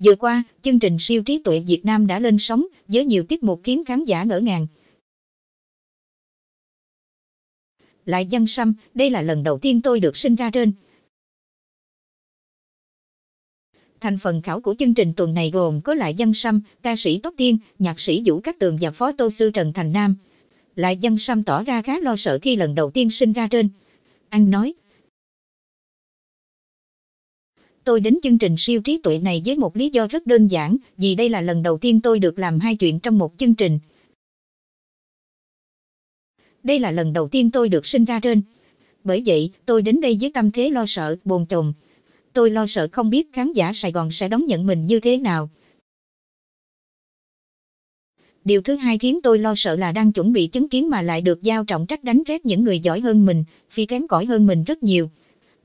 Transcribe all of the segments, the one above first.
Vừa qua, chương trình siêu trí tuệ Việt Nam đã lên sóng với nhiều tiết mục khiến khán giả ngỡ ngàng. Lại dân xăm, đây là lần đầu tiên tôi được sinh ra trên. Thành phần khảo của chương trình tuần này gồm có Lại Dân Sâm, ca sĩ Tóc Tiên, nhạc sĩ Vũ Cát Tường và phó tô sư Trần Thành Nam. Lại Dân Sâm tỏ ra khá lo sợ khi lần đầu tiên sinh ra trên. Anh nói, tôi đến chương trình siêu trí tuệ này với một lý do rất đơn giản, vì đây là lần đầu tiên tôi được làm hai chuyện trong một chương trình. Đây là lần đầu tiên tôi được sinh ra trên. Bởi vậy, tôi đến đây với tâm thế lo sợ, bồn chồn. Tôi lo sợ không biết khán giả Sài Gòn sẽ đón nhận mình như thế nào. Điều thứ hai khiến tôi lo sợ là đang chuẩn bị chứng kiến mà lại được giao trọng trách đánh rét những người giỏi hơn mình, phi kém cỏi hơn mình rất nhiều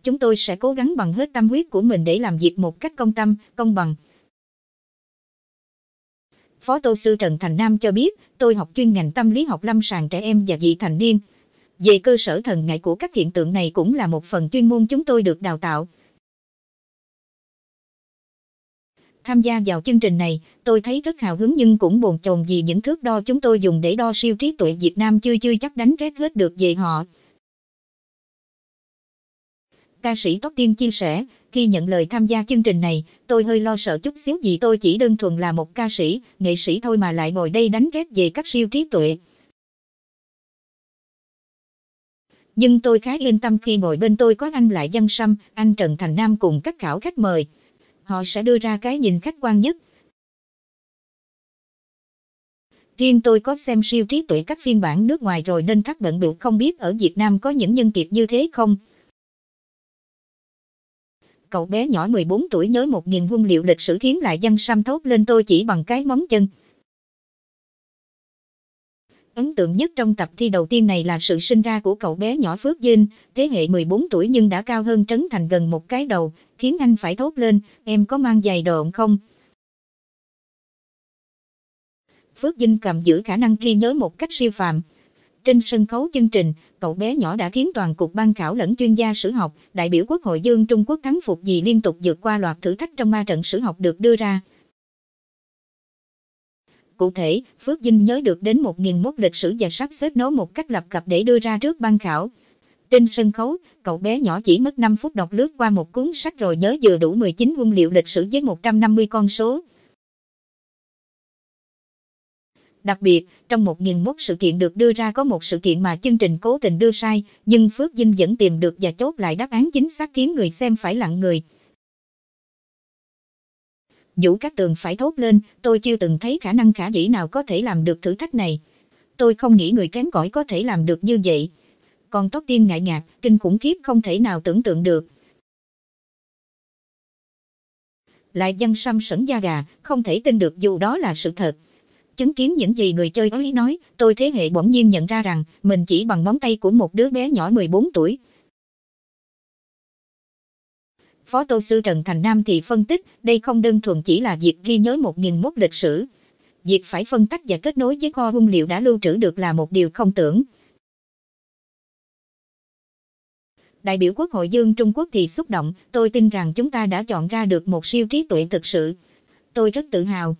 chúng tôi sẽ cố gắng bằng hết tâm huyết của mình để làm việc một cách công tâm, công bằng. Phó Tô Sư Trần Thành Nam cho biết, tôi học chuyên ngành tâm lý học lâm sàng trẻ em và dị thành niên. Về cơ sở thần ngại của các hiện tượng này cũng là một phần chuyên môn chúng tôi được đào tạo. Tham gia vào chương trình này, tôi thấy rất hào hứng nhưng cũng bồn chồn vì những thước đo chúng tôi dùng để đo siêu trí tuệ Việt Nam chưa chưa chắc đánh rét hết được về họ. Ca sĩ Tóc Tiên chia sẻ, khi nhận lời tham gia chương trình này, tôi hơi lo sợ chút xíu vì tôi chỉ đơn thuần là một ca sĩ, nghệ sĩ thôi mà lại ngồi đây đánh rét về các siêu trí tuệ. Nhưng tôi khá yên tâm khi ngồi bên tôi có anh Lại dân Sâm, anh Trần Thành Nam cùng các khảo khách mời. Họ sẽ đưa ra cái nhìn khách quan nhất. Riêng tôi có xem siêu trí tuệ các phiên bản nước ngoài rồi nên thắc bận biểu không biết ở Việt Nam có những nhân kiệt như thế không cậu bé nhỏ 14 tuổi nhớ một nghìn quân liệu lịch sử khiến lại dân xăm thốt lên tôi chỉ bằng cái móng chân. Ấn tượng nhất trong tập thi đầu tiên này là sự sinh ra của cậu bé nhỏ Phước Dinh, thế hệ 14 tuổi nhưng đã cao hơn Trấn Thành gần một cái đầu, khiến anh phải thốt lên, em có mang giày độn không? Phước Dinh cầm giữ khả năng ghi nhớ một cách siêu phàm, trên sân khấu chương trình, cậu bé nhỏ đã khiến toàn cục ban khảo lẫn chuyên gia sử học, đại biểu Quốc hội Dương Trung Quốc thắng phục vì liên tục vượt qua loạt thử thách trong ma trận sử học được đưa ra. Cụ thể, Phước Dinh nhớ được đến 1001 lịch sử và sắp xếp nó một cách lập cập để đưa ra trước ban khảo. Trên sân khấu, cậu bé nhỏ chỉ mất 5 phút đọc lướt qua một cuốn sách rồi nhớ vừa đủ 19 quân liệu lịch sử với 150 con số. Đặc biệt, trong 1001 sự kiện được đưa ra có một sự kiện mà chương trình cố tình đưa sai, nhưng Phước Dinh vẫn tìm được và chốt lại đáp án chính xác khiến người xem phải lặng người. Vũ các tường phải thốt lên, tôi chưa từng thấy khả năng khả dĩ nào có thể làm được thử thách này. Tôi không nghĩ người kém cỏi có thể làm được như vậy. Còn tốt Tiên ngại ngạt, kinh khủng khiếp không thể nào tưởng tượng được. Lại dân xăm sẩn da gà, không thể tin được dù đó là sự thật. Chứng kiến những gì người chơi ấy nói, tôi thế hệ bỗng nhiên nhận ra rằng mình chỉ bằng móng tay của một đứa bé nhỏ 14 tuổi. Phó Tô Sư Trần Thành Nam thì phân tích, đây không đơn thuần chỉ là việc ghi nhớ một nghìn 1001 lịch sử. Việc phải phân tách và kết nối với kho hung liệu đã lưu trữ được là một điều không tưởng. đại biểu Quốc hội Dương Trung Quốc thì xúc động, tôi tin rằng chúng ta đã chọn ra được một siêu trí tuệ thực sự. Tôi rất tự hào,